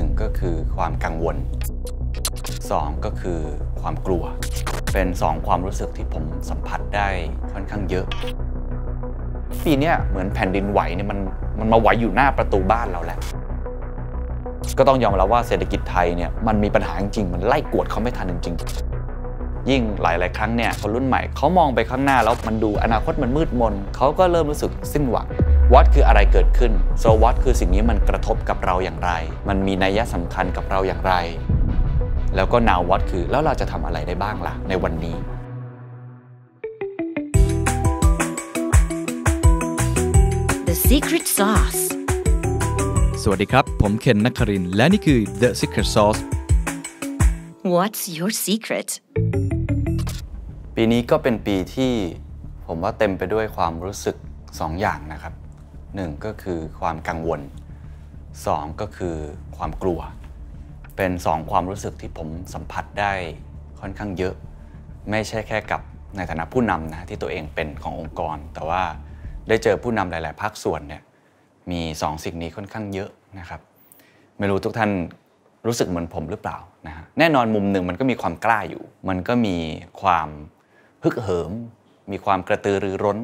1ก็คือความกังวล2ก็คือความกลัว เป็น 2 ความรู้สึกที่ผมสัมผัสได้ค่อนข้างเยอะ ปีนี้เหมือนแผ่นดินไหวเนี่ยมันมันมาไหวอยู่หน้าประตูบ้านเราแหละก็ต้องยอมรับว่าเศรษฐกิจไทยเนี่ยมันมีปัญหาจริง มันไล่กวดเขาไม่ทันจริงยิ่งหลายๆครั้งเนี่ยคนรุ่นใหม่เขามองไปข้างหน้าแล้วมันดูอนาคตมันมืดมนเขาก็เริ่มรู้สึกสิ้นหวัง what คืออะไรเกิดขึ้น so what คือสิ่งนี้มันกระทบกับเราอย่างไร มันมีนัยยะสำคัญกับเราอย่างไร แล้วก็ now what คือแล้วเราจะทำอะไรได้บ้างล่ะในวันนี้ The Secret Sauce สวัสดีครับ ผมเคนนักคารินและนี่คือ The Secret Sauce What's your secret ปีนี้ก็เป็นปีที่ผมว่าเต็มไปด้วยความรู้สึก 2ออย่างนะครับหนึ่งก็คือความกังวล2ก็คือความกลัว เป็น 2 ความรู้สึกที่ผมสัมผัสได้ค่อนข้างเยอะ ไม่ใช่แค่ กับในฐานะผู้นำนะที่ตัวเองเป็นขององค์กร แต่ว่าได้เจอผู้นำหลาย ๆ ภาคส่วนเนี่ย มี2สิ่งนี้ค่อนข้างเยอะนะครับ ไม่รู้ทุกท่านรู้สึกเหมือนผมหรือเปล่านะฮะ แน่นอนมุมหนึ่งมันก็มีความกล้าอยู่ มันก็มีความฮึกเหิม มีความกระตือรือร้น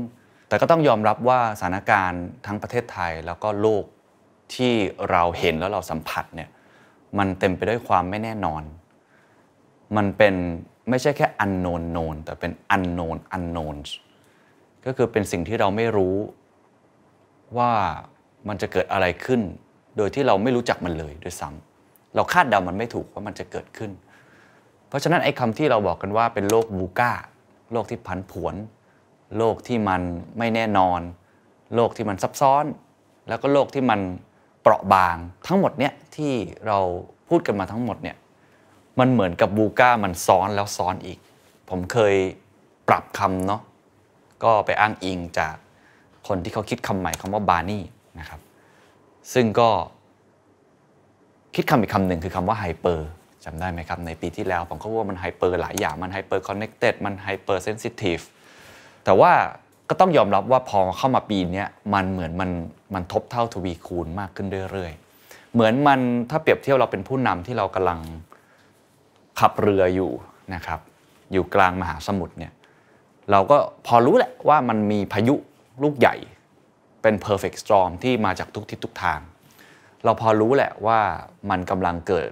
แต่ก็ต้องยอมรับว่าสถานการณ์ทั้งประเทศไทยแล้วก็โลกที่เราเห็นแล้วเราสัมผัสเนี่ย มันเต็มไปด้วยความไม่แน่นอน มันเป็นไม่ใช่แค่อันโนนโนนแต่เป็นอันโนนอันโนนก็คือเป็นสิ่งที่เราไม่รู้ว่ามันจะเกิดอะไรขึ้น โดยที่เราไม่รู้จักมันเลยด้วยซ้ำเราคาดเดามันไม่ถูก ว่ามันจะเกิดขึ้น เพราะฉะนั้นไอ้คำที่เราบอกกันว่าเป็นโรคบูก้าโรคที่ผันผวนโลกที่มันไม่แน่นอน โลกที่มันซับซ้อน แล้วก็โลกที่มันเปราะบาง ทั้งหมดเนี่ยที่เราพูดกันมาทั้งหมดเนี่ยมันเหมือนกับบูก้ามันซ้อนแล้วซ้อนอีก ผมเคยปรับคำเนาะก็ไปอ้างอิงจากคนที่เขาคิดคำใหม่คำว่าบาร์นี่นะครับ ซึ่งก็คิดคำอีกคำหนึ่งคือคำว่าไฮเปอร์จำได้ไหมครับ ในปีที่แล้วผมก็ว่ามันไฮเปอร์หลายอย่างมันไฮเปอร์คอนเนคเต็ดมันไฮเปอร์เซนซิทีฟแต่ว่าก็ต้องยอมรับว่าพอเข้ามาปีนี้มันเหมือนมันมันทบเท่าทวีคูณมากขึ้นเรื่อยๆเหมือนมันถ้าเปรียบเทียบเราเป็นผู้นำที่เรากำลังขับเรืออยู่นะครับอยู่กลางมหาสมุทรเนี่ยเราก็พอรู้แหละว่ามันมีพายุลูกใหญ่เป็น perfect storm ที่มาจากทุกทิศทุกทาง เราพอรู้แหละว่ามันกำลังเกิด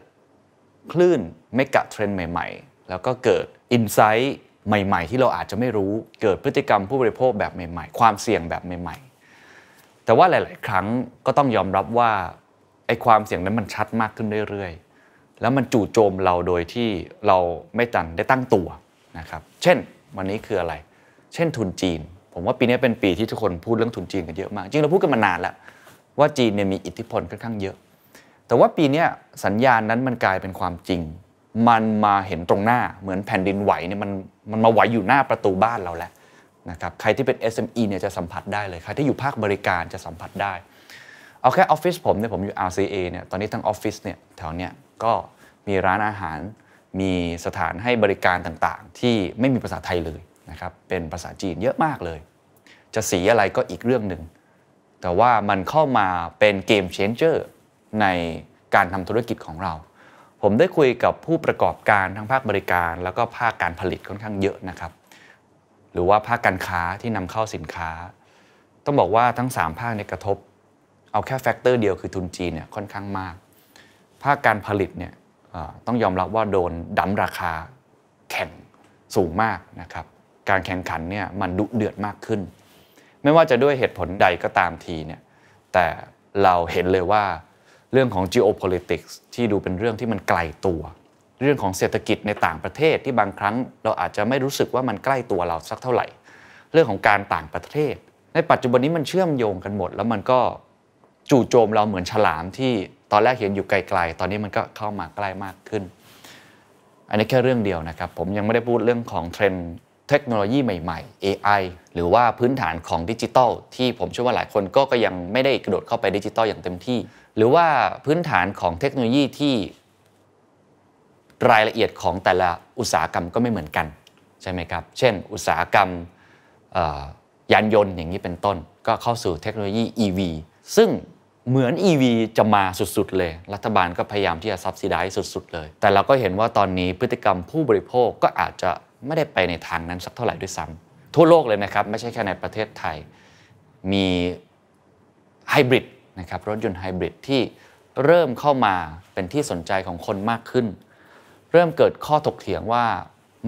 คลื่นเมกะเทรนใหม่ ๆ แล้วก็เกิดอินไซต์ใหม่ๆที่เราอาจจะไม่รู้เกิดพฤติกรรมผู้บริโภคแบบใหม่ ๆ ความเสี่ยงแบบใหม่ๆ แต่ว่าหลาย ๆ ครั้งก็ต้องยอมรับว่าไอ้ความเสี่ยงนั้นมันชัดมากขึ้นเรื่อย ๆ แล้วมันจู่โจมเราโดยที่เราไม่ตันได้ตั้งตัวนะครับเช่นวันนี้คืออะไร เช่นทุนจีน ผมว่าปีนี้เป็นปีที่ทุกคนพูดเรื่องทุนจีนกันเยอะมากจริงเราพูดกันมานานแล้ว ว่าจีนเนี่ยมีอิทธิพลค่อนข้างเยอะ แต่ว่าปีนี้สัญญาณนั้นมันกลายเป็นความจริงมันมาเห็นตรงหน้าเหมือนแผ่นดินไหวเนี่ยมันมันมาไหวอยู่หน้าประตูบ้านเราแล้วนะครับใครที่เป็น SME เนี่ยจะสัมผัสได้เลยใครที่อยู่ภาคบริการจะสัมผัสได้เอาแค่ออฟฟิศผมเนี่ยผมอยู่ RCA เนี่ยตอนนี้ทั้งออฟฟิศเนี่ยแถวเนี้ยก็มีร้านอาหารมีสถานให้บริการต่างๆ ที่ไม่มีภาษาไทยเลยนะครับเป็นภาษาจีนเยอะมากเลย จะสีอะไรก็อีกเรื่องหนึ่งแต่ว่ามันเข้ามาเป็นเกมเชนเจอร์ในการทำธุรกิจของเราผมได้คุยกับผู้ประกอบการทั้งภาคบริการ แล้วก็ภาคการผลิตค่อนข้างเยอะนะครับ หรือว่าภาคการค้าที่นำเข้าสินค้า ต้องบอกว่าทั้ง 3 ภาคในกระทบ เอาแค่แฟกเตอร์เดียวคือทุนจีนเนี่ยค่อนข้างมากภาคการผลิตเนี่ยต้องยอมรับว่าโดนดั้มราคาแข่งสูงมากนะครับการแข่งขันเนี่ยมันดุเดือดมากขึ้น ไม่ว่าจะด้วยเหตุผลใดก็ตามทีเนี่ยแต่เราเห็นเลยว่าเรื่องของ geopolitics ที่ดูเป็นเรื่องที่มันไกลตัว เรื่องของเศรษฐกิจในต่างประเทศที่บางครั้งเราอาจจะไม่รู้สึกว่ามันใกล้ตัวเราสักเท่าไหร่ เรื่องของการต่างประเทศ ในปัจจุบันนี้มันเชื่อมโยงกันหมด แล้วมันก็จู่โจมเราเหมือนฉลามที่ตอนแรกเห็นอยู่ไกล ๆ ตอนนี้มันก็เข้ามาใกล้มากขึ้น อันนี้แค่เรื่องเดียวนะครับผมยังไม่ได้พูดเรื่องของเทรนด์เทคโนโลยีใหม่ๆ AI หรือว่าพื้นฐานของดิจิตอลที่ผมเชื่อว่าหลายคนก็ก็ยังไม่ได้กระโดดเข้าไปดิจิตอลอย่างเต็มที่หรือว่าพื้นฐานของเทคโนโลยีที่รายละเอียดของแต่ละอุตสาหกรรมก็ไม่เหมือนกัน ใช่ไหมครับ เช่นอุตสาหกรรมยานยนต์อย่างนี้เป็นต้น ก็เข้าสู่เทคโนโลยี EV ซึ่งเหมือน EV จะมาสุดๆเลย รัฐบาลก็พยายามที่จะซับซิได้สุด ๆ เลย แต่เราก็เห็นว่าตอนนี้พฤติกรรมผู้บริโภคก็อาจจะไม่ได้ไปในทางนั้นสักเท่าไหร่ด้วยซ้ำทั่วโลกเลยนะครับไม่ใช่แค่ในประเทศไทยมีไฮบริดนะครับรถยนต์ไฮบริดที่เริ่มเข้ามาเป็นที่สนใจของคนมากขึ้น เริ่มเกิดข้อถกเถียงว่า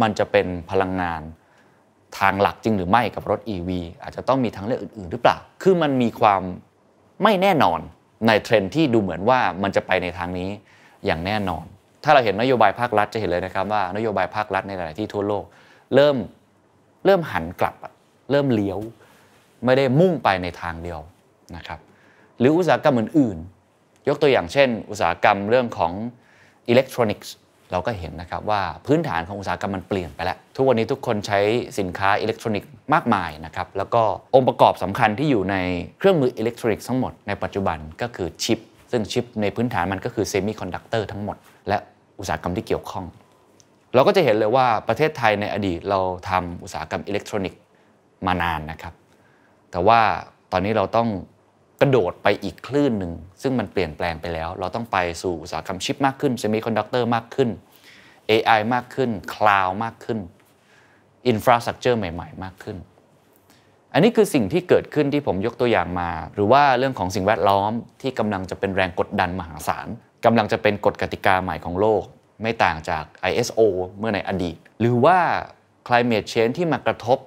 มันจะเป็นพลังงานทางหลักจริงหรือไม่กับรถ e ีอาจจะต้องมีทางเลือกอื่นๆ หรือเปล่า คือมันมีความไม่แน่นอนในเทรนที่ดูเหมือนว่ามันจะไปในทางนี้อย่างแน่นอน ถ้าเราเห็นนโยบายภาครัฐจะเห็นเลยนะครับว่า นโยบายภาครัฐในหลายที่ทั่วโลกเริ่มเริ่มหันกลับเริ่มเลี้ยวไม่ได้มุ่งไปในทางเดียวนะครับหรือ อุตสาหกรรมอื่นๆ ยกตัวอย่างเช่น อุตสาหกรรมเรื่องของอิเล็กทรอนิกส์ เราก็เห็นนะครับว่าพื้นฐานของอุตสาหกรรมมันเปลี่ยนไปแล้ว ทุกวันนี้ทุกคนใช้สินค้าอิเล็กทรอนิกส์มากมายนะครับแล้วก็องค์ประกอบสำคัญที่อยู่ในเครื่องมืออิเล็กทรอนิกส์ทั้งหมดในปัจจุบันก็คือชิป ซึ่งชิป ในพื้นฐานมันก็คือเซมิคอนดักเตอร์ทั้งหมด และอุตสาหกรรมที่เกี่ยวข้อง เราก็จะเห็นเลยว่าประเทศไทยในอดีต เราทำอุตสาหกรรมอิเล็กทรอนิกส์มานานนะครับแต่ว่าตอนนี้เราต้องกระโดดไปอีกคลื่นหนึ่ง ซึ่งมันเปลี่ยนแปลงไปแล้ว เราต้องไปสู่อุตสาหกรรมชิปมากขึ้นเซมิคอนดักเตอร์มากขึ้น AI มากขึ้น คลาวมากขึ้น อินฟราสตรักเจอร์ใหม่ๆ มากขึ้น อันนี้คือสิ่งที่เกิดขึ้นที่ผมยกตัวอย่างมา หรือว่าเรื่องของสิ่งแวดล้อม ที่กำลังจะเป็นแรงกดดันมหาศาลกำลังจะเป็นกฎกติกาใหม่ของโลก ไม่ต่างจาก ISO เมื่อในอดีตหรือว่า climate change ที่มากระทบ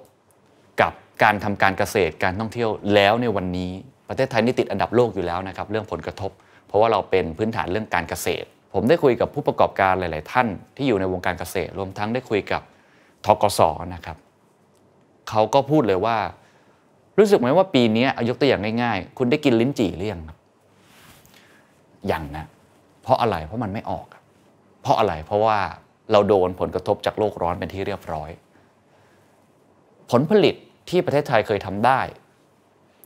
กับการทำการเกษตรการท่องเที่ยวแล้วในวันนี้ประเทศไทยนี่ติดอันดับโลกอยู่แล้วนะครับเรื่องผลกระทบ เพราะว่าเราเป็นพื้นฐานเรื่องการเกษตร ผมได้คุยกับผู้ประกอบการหลาย ๆ ท่านที่อยู่ในวงการเกษตร รวมทั้งได้คุยกับทกศนะครับ เขาก็พูดเลยว่า รู้สึกไหมว่าปีนี้อายกตัวอย่างง่ายๆ คุณได้กินลิ้นจี่หรือยังยังนะเพราะอะไรเพราะมันไม่ออก เพราะอะไรเพราะว่าเราโดนผลกระทบจากโลกร้อนเป็นที่เรียบร้อย ผลผลิตที่ประเทศไทยเคยทำได้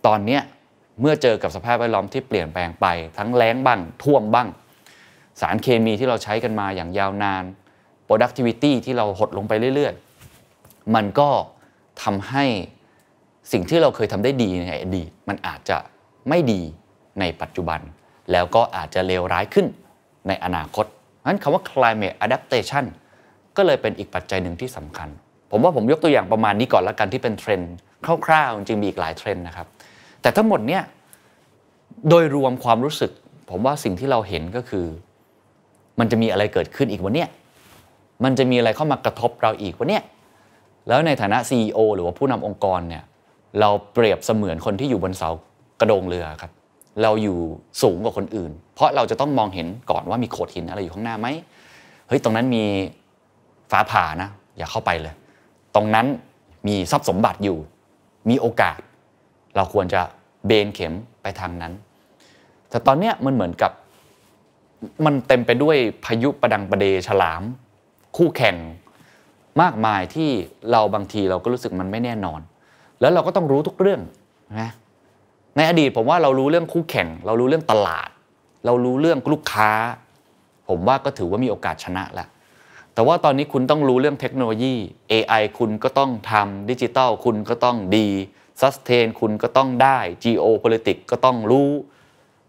ตอนนี้เมื่อเจอกับสภาพแวดล้อมที่เปลี่ยนแปลงไปทั้งแล้งบ้างท่วมบ้าง สารเคมีที่เราใช้กันมาอย่างยาวนาน productivity ที่เราหดลงไปเรื่อยๆ มันก็ทำให้สิ่งที่เราเคยทำได้ดีในอดีตมันอาจจะไม่ดีในปัจจุบัน แล้วก็อาจจะเลวร้ายขึ้นในอนาคตนั้นคำว่า climate adaptation ก็เลยเป็นอีกปัจจัยหนึ่งที่สำคัญ ผมว่าผมยกตัวอย่างประมาณนี้ก่อนละกันที่เป็นเทรนด์คร่าว ๆจริงมีอีกหลายเทรนด์นะครับแต่ทั้งหมดเนี่ยโดยรวมความรู้สึกผมว่าสิ่งที่เราเห็นก็คือ มันจะมีอะไรเกิดขึ้นอีกวันเนี้ยมันจะมีอะไรเข้ามากระทบเราอีกวันเนี้ยแล้วในฐานะ CEO หรือว่าผู้นำองค์กรเนี่ยเราเปรียบเสมือนคนที่อยู่บนเสากระโดงเรือครับเราอยู่สูงกว่าคนอื่น เพราะเราจะต้องมองเห็นก่อนว่ามีโขดหินอะไรอยู่ข้างหน้าไหมเฮ้ยตรงนั้นมีฟ้าผ่านะอย่าเข้าไปเลย ตรงนั้นมีทรัพย์สมบัติอยู่มีโอกาสเราควรจะเบนเข็มไปทางนั้น แต่ตอนเนี้ยมันเหมือนกับมันเต็มไปด้วยพายุประดังประเดฉลาม คู่แข่งมากมายที่เราบางทีเราก็รู้สึกมันไม่แน่นอน แล้วเราก็ต้องรู้ทุกเรื่องนะ ในอดีตผมว่าเรารู้เรื่องคู่แข่ง เรารู้เรื่องตลาด เรารู้เรื่องลูกค้า ผมว่าก็ถือว่ามีโอกาสชนะละ แต่ว่าตอนนี้คุณต้องรู้เรื่องเทคโนโลยี AI คุณก็ต้องทำดิจิตอลคุณก็ต้องดีซัสเทนคุณก็ต้องได้ geo politics ก็ต้องรู้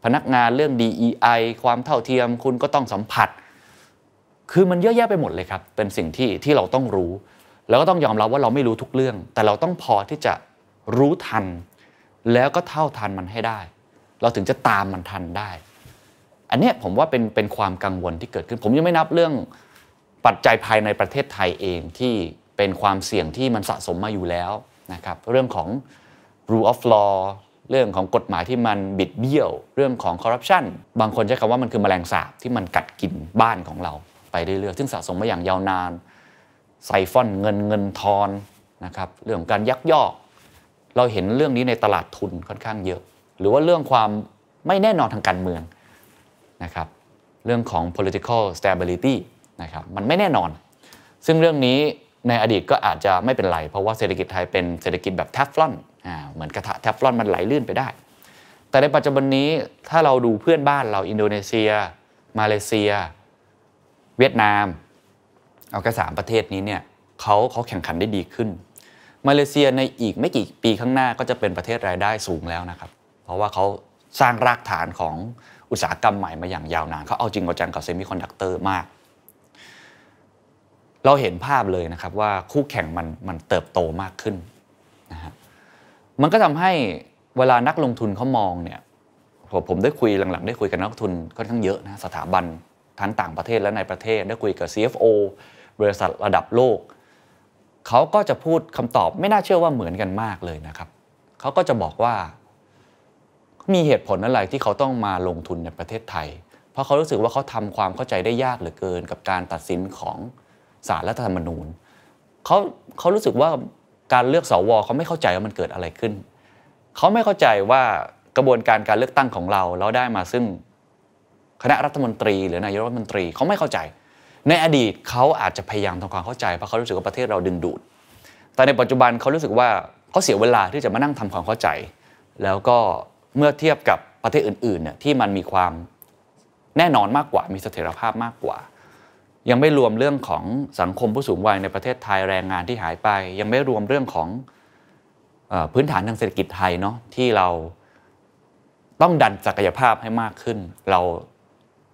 พนักงานเรื่อง DEI ความเท่าเทียม คุณก็ต้องสัมผัส คือมันเยอะแยะไปหมดเลยครับ เป็นสิ่งที่ที่เราต้องรู้ แล้วก็ต้องยอมรับว่าเราไม่รู้ทุกเรื่อง แต่เราต้องพอที่จะรู้ทัน แล้วก็เท่าทันมันให้ได้ เราถึงจะตามมันทันได้ อันนี้ผมว่าเป็นเป็นความกังวลที่เกิดขึ้น ผมยังไม่นับเรื่องปัจจัยภายในประเทศไทยเองที่เป็นความเสี่ยงที่มันสะสมมาอยู่แล้วนะครับเรื่องของ rule of law เรื่องของกฎหมายที่มันบิดเบี้ยว เรื่องของคอร์รัปชันบางคนใช้คำว่ามันคือมแมลงสาบที่มันกัดกินบ้านของเราไปเรื่อยๆซึ่งสะสมมาอย่างยาวนานไซฟอนเงินเงินทอนนะครับเรื่ององการยักยอกเราเห็นเรื่องนี้ในตลาดทุนค่อนข้างเยอะ หรือว่าเรื่องความไม่แน่นอนทางการเมืองนะครับเรื่องของ political stability นะครับมันไม่แน่นอน ซึ่งเรื่องนี้ในอดีตก็อาจจะไม่เป็นไร เพราะว่าเศรษฐกิจไทยเป็นเศรษฐกิจแบบแทฟลอนอ่าเหมือนกระทะแทฟลอนมันไหลลื่นไปได้ แต่ในปัจจุบันนี้ถ้าเราดูเพื่อนบ้านเราอินโดนีเซีย มาเลเซีย เวียดนามเอาแค่สามประเทศนี้เนี่ยเขาเขาแข่งขันได้ดีขึ้น มาเลเซียในอีกไม่กี่ปีข้างหน้าก็จะเป็นประเทศรายได้สูงแล้วนะครับเพราะว่าเขาสร้างรากฐานของอุตสาหกรรมใหม่มาอย่างยาวนานเขาเอาจริงเอาจังกับเซมิคอนดักเตอร์มากเราเห็นภาพเลยนะครับว่าคู่แข่งมันมันเติบโตมากขึ้นนะฮะมันก็ทำให้เวลานักลงทุนเขามองเนี่ยผมผมได้คุยหลัง ๆ ได้คุยกับนักลงทุนค่อนข้างเยอะนะสถาบันทั้งต่างประเทศและในประเทศ ได้คุยกับ CFO บริษัทระดับโลก เขาก็จะพูดคำตอบไม่น่าเชื่อว่าเหมือนกันมากเลยนะครับ เขาก็จะบอกว่ามีเหตุผลอะไรที่เขาต้องมาลงทุนในประเทศไทย เพราะเขารู้สึกว่าเขาทำความเข้าใจได้ยากเหลือเกิน กับการตัดสินของสารรัฐธรรมนูญเขาเขารู้สึกว่าการเลือกสวเขาไม่เข้าใจว่ามันเกิดอะไรขึ้นเขาไม่เข้าใจว่ากระบวนการการเลือกตั้งของเราเราได้มาซึ่งคณะรัฐมนตรี หรือนายกรัฐมนตรีเขาไม่เข้าใจ ในอดีตเขาอาจจะพยายามทำความเข้าใจเพราะเขารู้สึกว่าประเทศเราดึงดูด แต่ในปัจจุบันเขารู้สึกว่าเขาเสียเวลาที่จะมานั่งทำความเข้าใจ แล้วก็เมื่อเทียบกับประเทศอื่นๆเนี่ยที่มันมีความแน่นอนมากกว่า มีเสถียรภาพมากกว่ายังไม่รวมเรื่องของสังคมผู้สูงวัยในประเทศไทยแรงงานที่หายไป ยังไม่รวมเรื่องของพื้นฐานทางเศรษฐกิจไทยเนาะที่เราต้องดันศักยภาพให้มากขึ้น เรา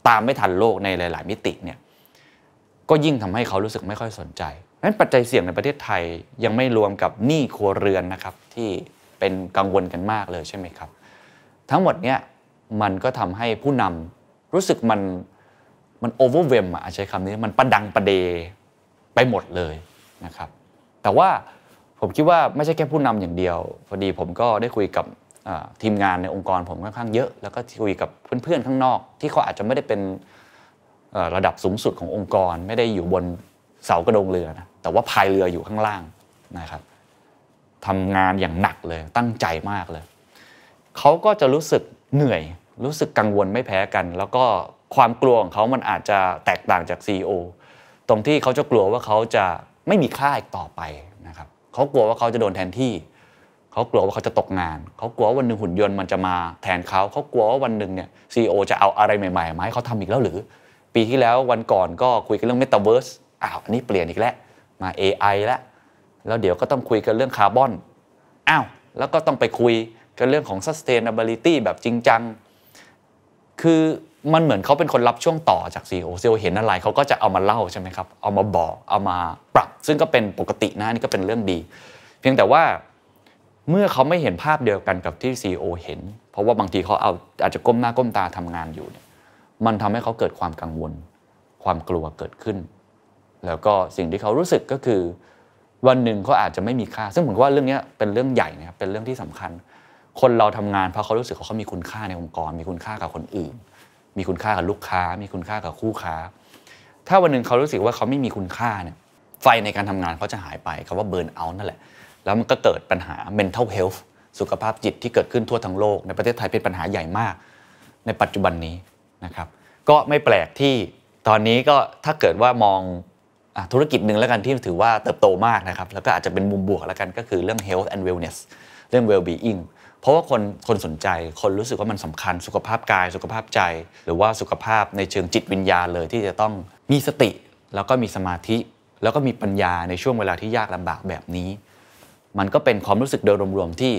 ตามไม่ทันโลกในหลาย ๆ มิติเนี่ยก็ยิ่งทำให้เขารู้สึกไม่ค่อยสนใจนั้นปัจจัยเสี่ยงในประเทศไทยยังไม่รวมกับหนี้ครัวเรือนนะครับที่เป็นกังวลกันมากเลยใช่ไหมครับ ทั้งหมดเนี่ยมันก็ทำให้ผู้นำรู้สึกมันมันโอเวอร์เวมอ่ะใช้คำนี้มันประดังประเดไปหมดเลยนะครับ แต่ว่าผมคิดว่าไม่ใช่แค่ผู้นำอย่างเดียวพอดีผมก็ได้คุยกับทีมงานในองค์กรผมค่อนข้างเยอะแล้วก็คุยกับเพื่อนๆ ข้างนอกที่เขาอาจจะไม่ได้เป็นระดับสูงสุดขององค์กรไม่ได้อยู่บนเสากระดงเรือนะแต่ว่าพายเรืออยู่ข้างล่างนะครับทำงานอย่างหนักเลยตั้งใจมากเลยเขาก็จะรู้สึกเหนื่อยรู้สึกกังวลไม่แพ้กัน แล้วก็ความกลัวของเขา มันอาจจะแตกต่างจาก CEO ตรงที่เขาจะกลัวว่าเขาจะไม่มีค่าอีกต่อไปนะครับ เขากลัวว่าเขาจะโดนแทนที่ เขากลัวว่าเขาจะตกงาน เขากลัวว่าวันหนึ่งหุ่นยนต์มันจะมาแทนเขา เขากลัวว่าวันหนึ่งเนี่ยซีอจะเอาอะไรใหม่ ๆมาให้เขาทำอีกแล้วหรือ ปีที่แล้ววันก่อนก็คุยกันเรื่องเมตาเวิร์สอ้าว อันนี้เปลี่ยนอีกแล้ว มา AI แล้วแล้วเดี๋ยวก็ต้องคุยกันเรื่องคาร์บอน อ้าว แล้วก็ต้องไปคุยกันเรื่องของ sustainability แบบจริงจัง คือมันเหมือนเขาเป็นคนรับช่วงต่อจากซีโอซีโอเห็นอะไรเขาก็จะเอามาเล่าใช่ไหมครับ เอามาบอก เอามาปรับ ซึ่งก็เป็นปกตินะนี่ก็เป็นเรื่องดี เพียงแต่ว่าเมื่อเขาไม่เห็นภาพเดียวกันกับที่ซีโอเห็น เพราะว่าบางทีเขาเอาอาจจะก้มหน้าก้มตาทำงานอยู่เนี่ย มันทำให้เขาเกิดความกังวล ความกลัวเกิดขึ้น แล้วก็สิ่งที่เขารู้สึกก็คือ วันหนึ่งเขาอาจจะไม่มีค่า ซึ่งผมว่าเรื่องนี้เป็นเรื่องใหญ่นะครับเป็นเรื่องที่สำคัญ คนเราทำงานเพราะเขารู้สึกว่าเขามีคุณค่าในองค์กร มีคุณค่ากับคนอื่นมีคุณค่ากับลูกค้ามีคุณค่ากับคู่ค้า ถ้าวันหนึ่งเขารู้สึกว่าเขาไม่มีคุณค่าเนี่ยไฟในการทำงานเขาจะหายไปคาว่าเบิร์นเอาท์นั่นแหละแล้วมันก็เกิดปัญหา mental health สุขภาพจิตที่เกิดขึ้นทั่วทั้งโลกในประเทศไทยเป็นปัญหาใหญ่มาก ในปัจจุบันนี้นะครับก็ไม่แปลกที่ตอนนี้ก็ถ้าเกิดว่ามองอธุรกิจหนึ่งแล้วกันที่ถือว่าเติบโตมากนะครับแล้วก็อาจจะเป็นมุมบวกแล้วกันก็คือเรื่อง health and wellness เรื่อง well being เพราะว่าคนคนสนใจคนรู้สึกว่ามันสำคัญ สุขภาพกาย สุขภาพใจ หรือว่าสุขภาพในเชิงจิตวิญญาณเลยที่จะต้องมีสติแล้วก็มีสมาธิแล้วก็มีปัญญาในช่วงเวลาที่ยากลำบากแบบนี้ มันก็เป็นความรู้สึกโดยรวมๆที่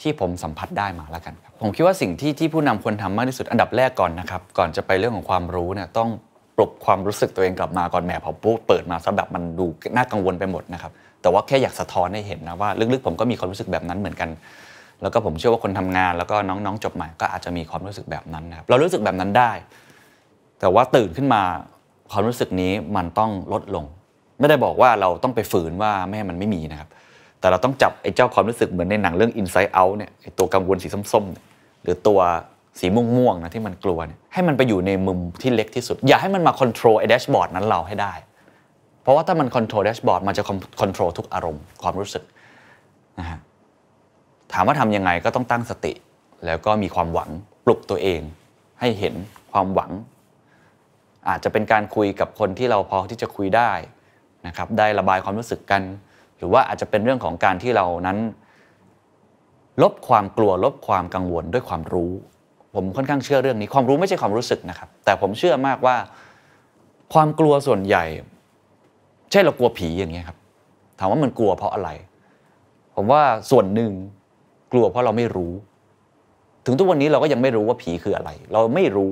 ที่ผมสัมผัสได้มาแล้วกันครับผมคิดว่าสิ่งที่ที่ผู้นำควรทามากที่สุดอันดับแรกก่อนนะครับก่อนจะไปเรื่องของความรู้เนี่ยต้องปลุกความรู้สึกตัวเองกลับมาก่อนแหมพอปุ๊บเปิดมาซะแบบมันดูน่ากังวลไปหมดนะครับแต่ว่าแค่อยากสะท้อนให้เห็นนะว่าลึกๆผมก็มีความรู้สึกแบบนั้นเหมือนกันแล้วก็ผมเชื่อว่าคนทำงานแล้วก็น้อง ๆจบใหม่ก็อาจจะมีความรู้สึกแบบนั้นนะครับเรารู้สึกแบบนั้นได้ แต่ว่าตื่นขึ้นมาความรู้สึกนี้มันต้องลดลง ไม่ได้บอกว่าเราต้องไปฝืนว่าแม่มันไม่มีนะครับ แต่เราต้องจับไอ้เจ้าความรู้สึกเหมือนในหนังเรื่อง Inside Out เนี่ยไอ้ตัวกังวลสีส้มๆหรือตัวสีม่วงๆนะที่มันกลัวเนี่ยให้มันไปอยู่ในมุมที่เล็กที่สุด อย่าให้มันมาควบคุมไอ้แดชบอร์ดนั้นเราให้ได้ เพราะว่าถ้ามันควบคุมแดชบอร์ดมันจะควบคุมทุกอารมณ์ความรู้สึกนะฮะถามว่าทํำยังไงก็ต้องตั้งสติ แล้วก็มีความหวังปลุกตัวเอง ให้เห็นความหวัง อาจจะเป็นการคุยกับคนที่เราพอที่จะคุยได้นะครับ ได้ระบายความรู้สึกกัน หรือว่าอาจจะเป็นเรื่องของการที่เรานั้นลบความกลัวลบความกังวลด้วยความรู้ ผมค่อนข้างเชื่อเรื่องนี้ความรู้ไม่ใช่ความรู้สึกนะครับ แต่ผมเชื่อมากว่า ความกลัวส่วนใหญ่เช่นเรากลัวผีอย่างเงี้ยครับถามว่ามันกลัวเพราะอะไร ผมว่าส่วนหนึ่งกลัวเพราะเราไม่รู้ ถึงทุกวันนี้เราก็ยังไม่รู้ว่าผีคืออะไร เราไม่รู้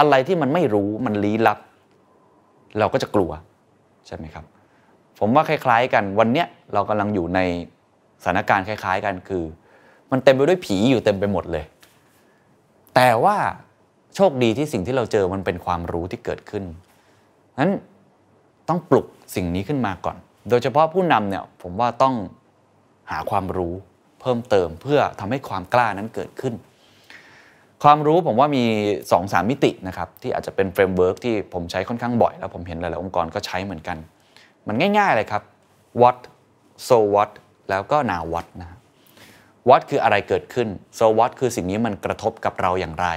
อะไรที่มันไม่รู้มันลี้ลับ เราก็จะกลัว ใช่ไหมครับ ผมว่าคล้ายๆ กัน วันเนี้ยเรากำลังอยู่ในสถานการณ์คล้ายๆกันคือ มันเต็มไปด้วยผีอยู่เต็มไปหมดเลย แต่ว่าโชคดีที่สิ่งที่เราเจอมันเป็นความรู้ที่เกิดขึ้นนั้นต้องปลุกสิ่งนี้ขึ้นมาก่อน โดยเฉพาะผู้นำเนี่ยผมว่าต้องหาความรู้เพิ่มเติมเพื่อทำให้ความกล้านั้นเกิดขึ้น ความรู้ผมว่ามี2อสามิตินะครับ ที่อาจจะเป็นเฟรมเวิร์กที่ผมใช้ค่อนข้างบ่อย แล้วผมเห็นหลายๆองค์กรก็ใช้เหมือนกัน มันง่ายๆเลยครับ what so what แล้วก็ now what นะ what คืออะไรเกิดขึ้น so what คือสิ่งนี้มันกระทบกับเราอย่างไร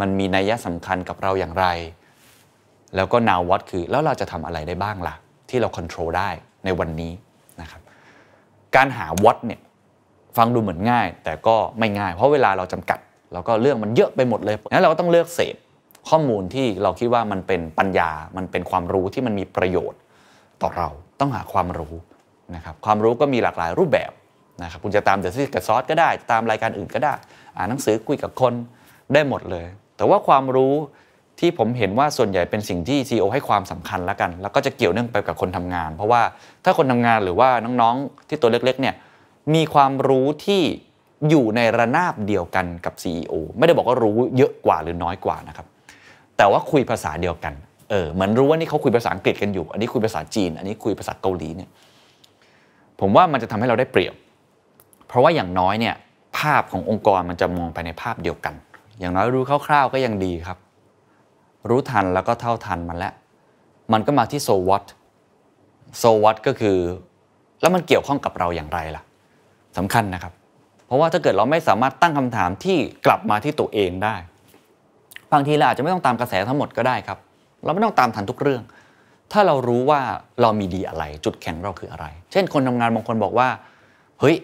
มันมีนัยยะสำคัญกับเราอย่างไร แล้วก็ now what คือแล้วเราจะทำอะไรได้บ้างละ่ะที่เราควบคุมได้ในวันนี้นะครับ การหา what เนี่ยฟังดูเหมือนง่าย แต่ก็ไม่ง่าย เพราะเวลาเราจำกัดแล้วก็เรื่องมันเยอะไปหมดเลยงั้นเราก็ต้องเลือกเสพข้อมูลที่เราคิดว่ามันเป็นปัญญามันเป็นความรู้ที่มันมีประโยชน์ ต่อเราต้องหาความรู้นะครับความรู้ก็มีหลากหลายรูปแบบนะครับคุณจะตามเดอะซีกับซอสก็ได้ตามรายการอื่นก็ได้อ่านหนังสือคุยกับคนได้หมดเลย แต่ว่าความรู้ที่ผมเห็นว่าส่วนใหญ่เป็นสิ่งที่ CEO ให้ความสำคัญแล้วกัน แล้วก็จะเกี่ยวเนื่องไปกับคนทำงาน เพราะว่าถ้าคนทำงานหรือว่าน้องๆที่ตัวเล็กๆเนี่ยมีความรู้ที่อยู่ในระนาบเดียวกันกับ CEO ไม่ได้บอกว่ารู้เยอะกว่าหรือน้อยกว่านะครับ แต่ว่าคุยภาษาเดียวกันเออเหมือนรู้ว่านี่เขาคุยภาษาอังกฤษกันอยู่อันนี้คุยภาษาจีนอันนี้คุยภาษาเกาหลีเนี่ยผมว่ามันจะทำให้เราได้เปรียบ เพราะว่าอย่างน้อยเนี่ยภาพขององค์กรมันจะมองไปในภาพเดียวกัน อย่างน้อยรู้คร่าวๆก็ยังดีครับ รู้ทันแล้วก็เท่าทันมันแล้ว มันก็มาที่โซวัตโซวัตก็คือ แล้วมันเกี่ยวข้องกับเราอย่างไรล่ะสำคัญนะครับ เพราะว่าถ้าเกิดเราไม่สามารถตั้งคำถามที่กลับมาที่ตัวเองได้ บางทีเราอาจจะไม่ต้องตามกระแสทั้งหมดก็ได้ครับ เราไม่ต้องตามทันทุกเรื่อง ถ้าเรารู้ว่าเรามีดีอะไรจุดแข็งเราคืออะไร เช่น คนทำงานบางคนบอกว่า เฮ้ย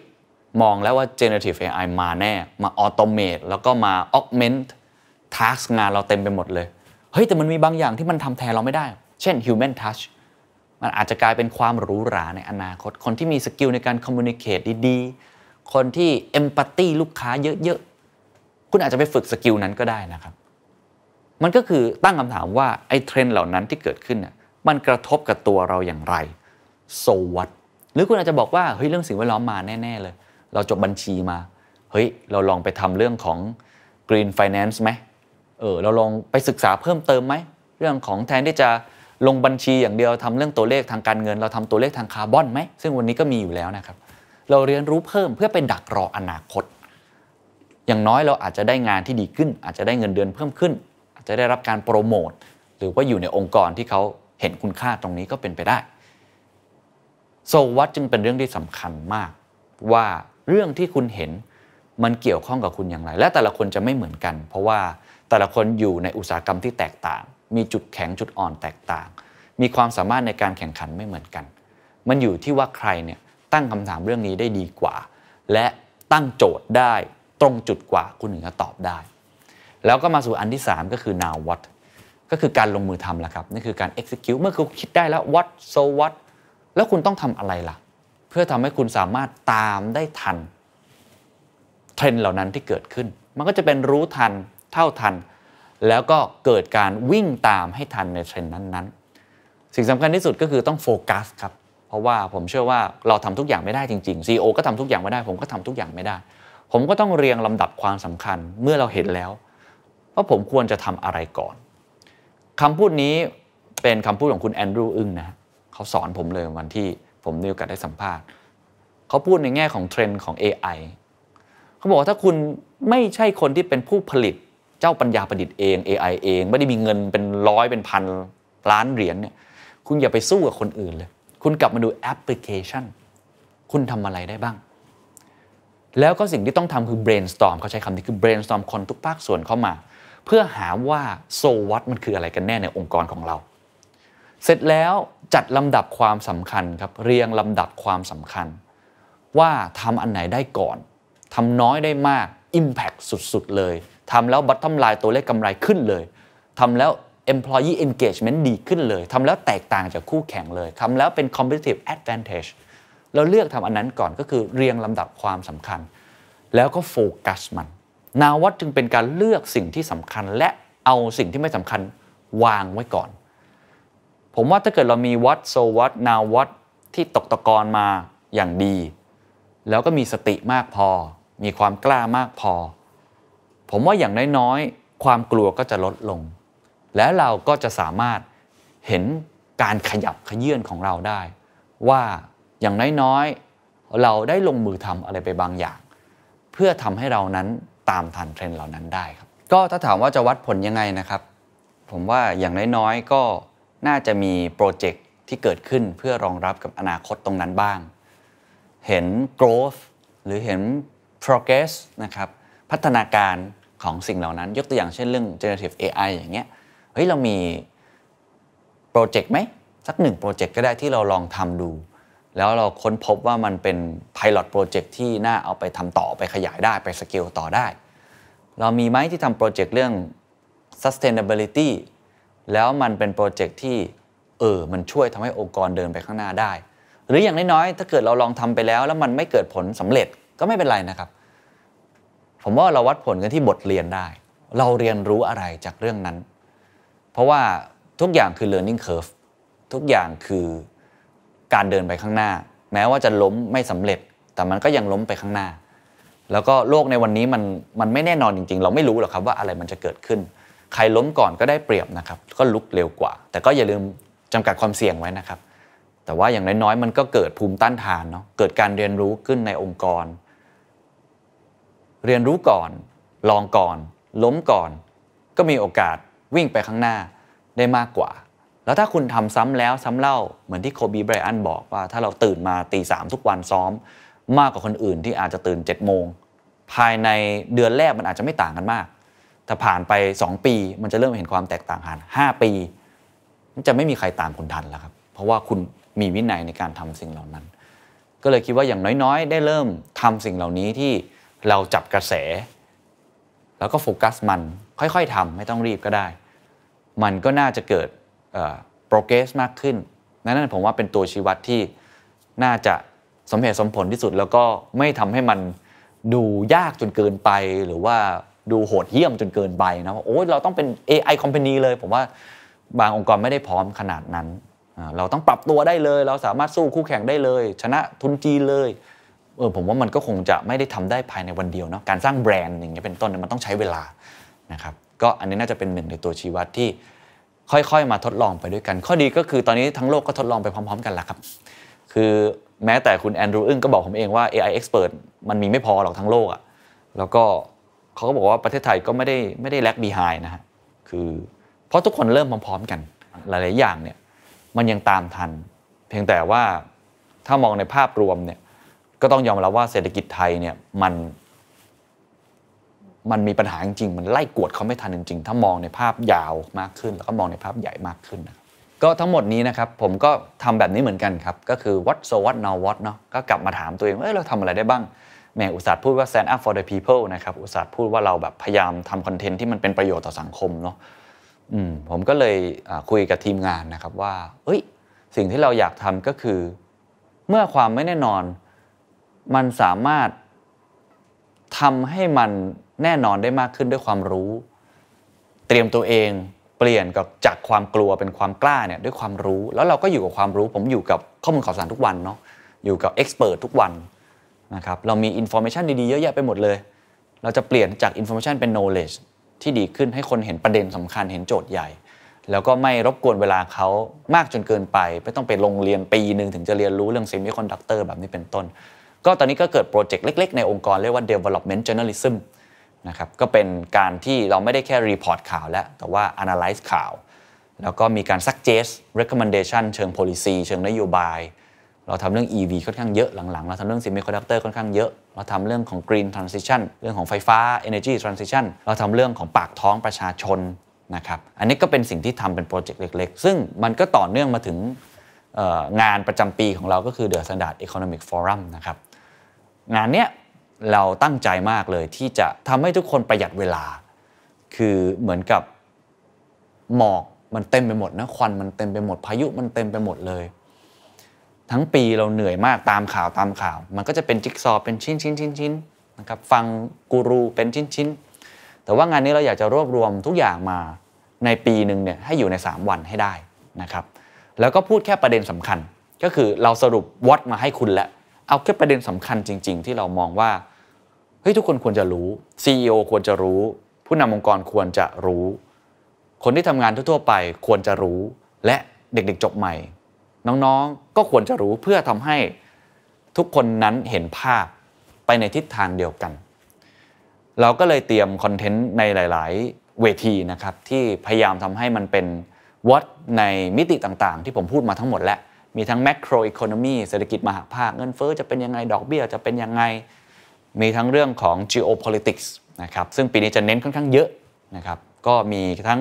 มองแล้วว่า generative AI มาแน่ มา automate แล้วก็มา augment task งานเราเต็มไปหมดเลย เฮ้ยแต่มันมีบางอย่างที่มันทำแทนเราไม่ได้ เช่น human touch มันอาจจะกลายเป็นความหรูหราในอนาคต คนที่มีสกิลในการคอมมูนิเคตดีๆ คนที่เอมพัตตีลูกค้าเยอะ ๆ คุณอาจจะไปฝึกสกิลนั้นก็ได้นะครับ มันก็คือตั้งคำถามว่า ไอ้เทรนด์เหล่านั้นที่เกิดขึ้นเนี่ย มันกระทบกับตัวเราอย่างไร so what หรือคุณอาจจะบอกว่า เฮ้ย เรื่องสิ่งแวดล้อมมาแน่ ๆ เลย เราจบบัญชีมา เฮ้ยเราลองไปทำเรื่องของ green finance ไหมเออเราลองไปศึกษาเพิ่มเติมไหมเรื่องของแทนที่จะลงบัญชีอย่างเดียวทำเรื่องตัวเลขทางการเงิน เราทำตัวเลขทางคาร์บอนไหม ซึ่งวันนี้ก็มีอยู่แล้วนะครับ เราเรียนรู้เพิ่มเพื่อเป็นดักรออนาคต อย่างน้อยเราอาจจะได้งานที่ดีขึ้น อาจจะได้เงินเดือนเพิ่มขึ้น อาจจะได้รับการโปรโมทหรือว่าอยู่ในองค์กรที่เขาเห็นคุณค่าตรงนี้ก็เป็นไปได้โซวัตจึงเป็นเรื่องที่สำคัญมาก ว่าเรื่องที่คุณเห็นมันเกี่ยวข้องกับคุณอย่างไร และแต่ละคนจะไม่เหมือนกัน เพราะว่าแต่ละคนอยู่ในอุตสาหกรรมที่แตกต่างมีจุดแข็งจุดอ่อนแตกต่าง มีความสามารถในการแข่งขันไม่เหมือนกัน มันอยู่ที่ว่าใครเนี่ยตั้งคำถามเรื่องนี้ได้ดีกว่า และตั้งโจทย์ได้ตรงจุดกว่า คุณถึงจะตอบได้ แล้วก็มาสู่อันที่ 3 ก็คือ now what ก็คือการลงมือทำละครับ นี่คือการ execute เมื่อคุณคิดได้แล้ว what so what แล้วคุณต้องทำอะไรล่ะ เพื่อทำให้คุณสามารถตามได้ทันเทรนเหล่านั้นที่เกิดขึ้น มันก็จะเป็นรู้ทัน เท่าทันแล้วก็เกิดการวิ่งตามให้ทันในเทรนด์นั้นๆ สิ่งสำคัญที่สุดก็คือต้องโฟกัสครับ เพราะว่าผมเชื่อว่าเราทำทุกอย่างไม่ได้จริงๆ CEO ก็ทำทุกอย่างไม่ได้ผมก็ทำทุกอย่างไม่ได้ ผมก็ต้องเรียงลำดับความสำคัญเมื่อเราเห็นแล้ว ว่าผมควรจะทำอะไรก่อน คำพูดนี้เป็นคำพูดของคุณแอนดรูว์อึ้งนะเขาสอนผมเลยวันที่ผมมีโอกาสได้สัมภาษณ์ เขาพูดในแง่ของเทรนด์ของ AI เขาบอกว่าถ้าคุณไม่ใช่คนที่เป็นผู้ผลิตเจ้าปัญญาประดิษฐ์เอง AI เอง ไม่ได้มีเงินเป็นร้อยเป็นพันล้านเหรียญเนี่ยคุณอย่าไปสู้กับคนอื่นเลย คุณกลับมาดูแอปพลิเคชันคุณทำอะไรได้บ้าง แล้วก็สิ่งที่ต้องทำคือ brainstorm เขาใช้คำนี้คือ brainstorm คนทุกภาคส่วนเข้ามา เพื่อหาว่า so what มันคืออะไรกันแน่ในองค์กรของเรา เสร็จแล้วจัดลำดับความสำคัญครับ เรียงลำดับความสำคัญ ว่าทำอันไหนได้ก่อนทำน้อยได้มาก Impact สุดๆ เลยทำแล้วบัตทอมไลน์ตัวเลขกำไรขึ้นเลยทำแล้ว employee engagement ดีขึ้นเลยทำแล้วแตกต่างจากคู่แข่งเลยทำแล้วเป็น competitive advantage เราเลือกทำอันนั้นก่อนก็คือเรียงลำดับความสำคัญ แล้วก็โฟกัสมันนาวัดจึงเป็นการเลือกสิ่งที่สำคัญและเอาสิ่งที่ไม่สำคัญวางไว้ก่อน ผมว่าถ้าเกิดเรามีวัดโซวัดนาวัดที่ตกตะกอนมาอย่างดี แล้วก็มีสติมากพอ มีความกล้ามากพอผมว่าอย่างน้อยๆ ความกลัวก็จะลดลง และเราก็จะสามารถเห็นการขยับขยื่นของเราได้ ว่าอย่างน้อยๆ เราได้ลงมือทำอะไรไปบางอย่าง เพื่อทำให้เรานั้นตามทันเทรนเหล่านั้นได้ครับ ก็ถ้าถามว่าจะวัดผลยังไงนะครับ ผมว่าอย่างน้อยๆก็น่าจะมีโปรเจกต์ที่เกิดขึ้นเพื่อรองรับกับอนาคตตรงนั้นบ้าง เห็น growth หรือเห็น progress นะครับพัฒนาการของสิ่งเหล่านั้น ยกตัวอย่างเช่นเรื่อง generative AI อย่างเงี้ยเฮ้ยเรามีโปรเจกต์ไหมสักหนึ่งโปรเจกต์ก็ได้ที่เราลองทำดู แล้วเราค้นพบว่ามันเป็น p i อตโปรเจกต์ที่น่าเอาไปทำต่อไปขยายได้ไปสเกลต่อได้ เรามีไหมที่ทำโปรเจกต์เรื่อง sustainability แล้วมันเป็นโปรเจกต์ที่เออมันช่วยทำให้องค์กรเดินไปข้างหน้าได้ หรืออย่างน้อยๆถ้าเกิดเราลองทำไปแล้ว แล้วมันไม่เกิดผลสำเร็จก็ไม่เป็นไรนะครับผมว่าเราวัดผลกันที่บทเรียนได้ เราเรียนรู้อะไรจากเรื่องนั้น เพราะว่าทุกอย่างคือ learning curve ทุกอย่างคือการเดินไปข้างหน้า แม้ว่าจะล้มไม่สำเร็จ แต่มันก็ยังล้มไปข้างหน้า แล้วก็โลกในวันนี้มันมันไม่แน่นอนจริงๆ เราไม่รู้หรอกครับว่าอะไรมันจะเกิดขึ้น ใครล้มก่อนก็ได้เปรียบนะครับ ก็ลุกเร็วกว่า แต่ก็อย่าลืมจำกัดความเสี่ยงไว้นะครับ แต่ว่าอย่างน้อยๆมันก็เกิดภูมิต้านทานเนาะเกิดการเรียนรู้ขึ้นในองค์กรเรียนรู้ก่อน ลองก่อน ล้มก่อน ก็มีโอกาสวิ่งไปข้างหน้าได้มากกว่า แล้วถ้าคุณทำซ้ำแล้วซ้ำเล่า เหมือนที่โคบีไบรอันบอกว่า ถ้าเราตื่นมาตีสามทุกวันซ้อม มากกว่าคนอื่นที่อาจจะตื่น7จ็ดโมง ภายในเดือนแรกมันอาจจะไม่ต่างกันมาก แต่ผ่านไป 2 ปีมันจะเริ่มเห็นความแตกต่างกัน5 ปี มันจะไม่มีใครตามคุณทันแล้วครับ เพราะว่าคุณมีวินัยในการทำสิ่งเหล่านั้น ก็เลยคิดว่าอย่างน้อยๆ ได้เริ่มทำสิ่งเหล่านี้ที่เราจับกระแส แล้วก็โฟกัสมันค่อยๆทำไม่ต้องรีบก็ได้ มันก็น่าจะเกิดโปรเกรสมากขึ้นนั่นผมว่าเป็นตัวชี้วัดที่น่าจะสมเหตุสมผลที่สุด แล้วก็ไม่ทำให้มันดูยากจนเกินไป หรือว่าดูโหดเหี้ยมจนเกินไปนะว่าโอ้ยเราต้องเป็น AI company เลยผมว่าบางองค์กรไม่ได้พร้อมขนาดนั้นเราต้องปรับตัวได้เลย เราสามารถสู้คู่แข่งได้เลย ชนะทุนจีนเลยเออผมว่ามันก็คงจะไม่ได้ทำได้ภายในวันเดียวเนาะการสร้างแบรนด์อย่างเงี้ยเป็นต้นมันต้องใช้เวลานะครับก็อันนี้น่าจะเป็นหนึ่งในตัวชี้วัดที่ค่อยๆมาทดลองไปด้วยกัน ข้อดีก็คือตอนนี้ทั้งโลกก็ทดลองไปพร้อม ๆ กันและครับ คือแม้แต่คุณแอนดรูอึ้งก็บอกผมเองว่า AI expert มันมีไม่พอหรอกทั้งโลกอะ่ะแล้วก็เขาก็บอกว่าประเทศไทยก็ไม่ได้ไม่ได้ lag b กบีไฮนะฮะคือเพราะทุกคนเริ่มพร้อม ๆ กัน หลายๆอย่างเนี่ยมันยังตามทัน เพียงแต่ว่าถ้ามองในภาพรวมเนี่ยก็ต้องยอมรับว่าเศรษฐกิจไทยเนี่ยมันมันมีปัญหาจริงมันไล่กวดเขาไม่ทันจริง ๆ ถ้ามองในภาพยาวมากขึ้น แล้วก็มองในภาพใหญ่มากขึ้นนะก็ทั้งหมดนี้นะครับ ผมก็ทำแบบนี้เหมือนกันครับก็คือ what so what now what เนาะก็กลับมาถามตัวเองว่าเราทำอะไรได้บ้างแม่อุตสาห์พูดว่า stand up for the people นะครับอุตสาห์พูดว่าเราแบบพยายามทำคอนเทนต์ที่มันเป็นประโยชน์ต่อสังคมเนาะอืมผมก็เลยคุยกับทีมงานนะครับว่า เอ้ยสิ่งที่เราอยากทำก็คือเมื่อความไม่แน่นอนมันสามารถทำให้มันแน่นอนได้มากขึ้นด้วยความรู้ เตรียมตัวเองเปลี่ยนกับจากความกลัวเป็นความกล้าเนี่ยด้วยความรู้ แล้วเราก็อยู่กับความรู้ผมอยู่กับข้อมูลข่าวสารทุกวันเนาะอยู่กับเอ็กซ์เพรสทุกวันนะครับเรามีอินโฟมชันดีๆเยอะแยะไปหมดเลย เราจะเปลี่ยนจากอินโฟมชันเป็นโนเลจที่ดีขึ้นให้คนเห็นประเด็นสำคัญเห็นโจทย์ใหญ่ แล้วก็ไม่รบกวนเวลาเขามากจนเกินไปไม่ต้องไปลงเรียนปีหนึ่งถึงจะเรียนรู้เรื่องเซมิคอนดักเตอร์แบบนี้เป็นต้นก็ตอนนี้ก็เกิดโปรเจกต์เล็กๆในองค์กรเรียกว่า development journalism นะครับก็เป็นการที่เราไม่ได้แค่รีพอร์ตข่าวแล้วแต่ว่า analyze ข่าวแล้วก็มีการ suggest recommendation เชิง policy เชิงนโยบาย เราทำเรื่อง EV ค่อนข้างเยอะหลังๆ เราทำเรื่อง semiconductor ค่อนข้างเยอะเราทำเรื่องของ green transition เรื่องของไฟฟ้า energy transition เราทำเรื่องของปากท้องประชาชนนะครับอันนี้ก็เป็นสิ่งที่ทำเป็นโปรเจกต์เล็กๆ ซึ่งมันก็ต่อเนื่องมาถึงงานประจำปีของเราก็คือ The Standard Economic Forum นะครับงานเนี้ยเราตั้งใจมากเลยที่จะทำให้ทุกคนประหยัดเวลา คือเหมือนกับหมอกมันเต็มไปหมดนะควันมันเต็มไปหมดพายุมันเต็มไปหมดเลย ทั้งปีเราเหนื่อยมากตามข่าวตามข่าว มันก็จะเป็นจิ๊กซอเป็นชิ้นชิ้นชิ้นชิ้นนะครับฟังกูรูเป็นชิ้นชิ้นแต่ว่างานนี้เราอยากจะรวบรวมทุกอย่างมาในปีหนึ่งเนี่ยให้อยู่ใน 3 วันให้ได้นะครับแล้วก็พูดแค่ประเด็นสำคัญ ก็คือเราสรุปวัดมาให้คุณแล้วเอาแค่ประเด็นสำคัญจริง ๆ ที่เรามองว่าเฮ้ยทุกคนควรจะรู้ CEO ควรจะรู้ ผู้นำองค์กรควรจะรู้ คนที่ทำงานทั่วๆไปควรจะรู้ และเด็กๆจบใหม่ น้องๆก็ควรจะรู้เพื่อทำให้ทุกคนนั้นเห็นภาพไปในทิศทางเดียวกัน เราก็เลยเตรียมคอนเทนต์ในหลายๆเวทีนะครับที่พยายามทำให้มันเป็นวัดในมิติต่างๆที่ผมพูดมาทั้งหมดแล้วมีทั้ง m a c r รอิคโนมีเศรษฐกิจมหาภาค เงินเฟอ้อจะเป็นยังไง ดอกเบี้ยจะเป็นยังไง มีทั้งเรื่องของ geopolitics นะครับ ซึ่งปีนี้จะเน้นค่อนข้างเยอะนะครับ ก็มีทั้ง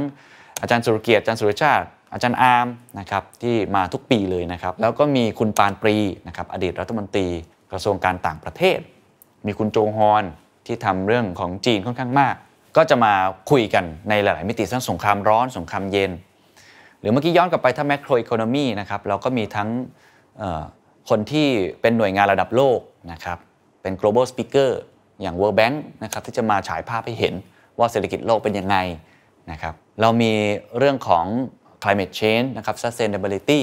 อาจารย์สุรเกียรติ อาจารย์สุรชาติ อาจารย์อาร์มนะครับที่มาทุกปีเลยนะครับ แล้วก็มีคุณปานปรีนะครับอดีตรัฐมนตรีกระทรวงการต่างประเทศ มีคุณโจฮอนที่ทำเรื่องของจีนค่อนข้างมาก ก็จะมาคุยกันในหลายๆมิติทั้งสงครามร้อน สงครามเย็นรือเมื่อกี้ย้อนกลับไปถ้าแมกโรอิโคโนมีนะครับเราก็มีทั้งคนที่เป็นหน่วยงานระดับโลกนะครับเป็น global speaker อย่าง World Bank นะครับที่จะมาฉายภาพให้เห็นว่าเศรษฐกิจโลกเป็นยังไงนะครับเรามีเรื่องของ climate change นะครับ sustainability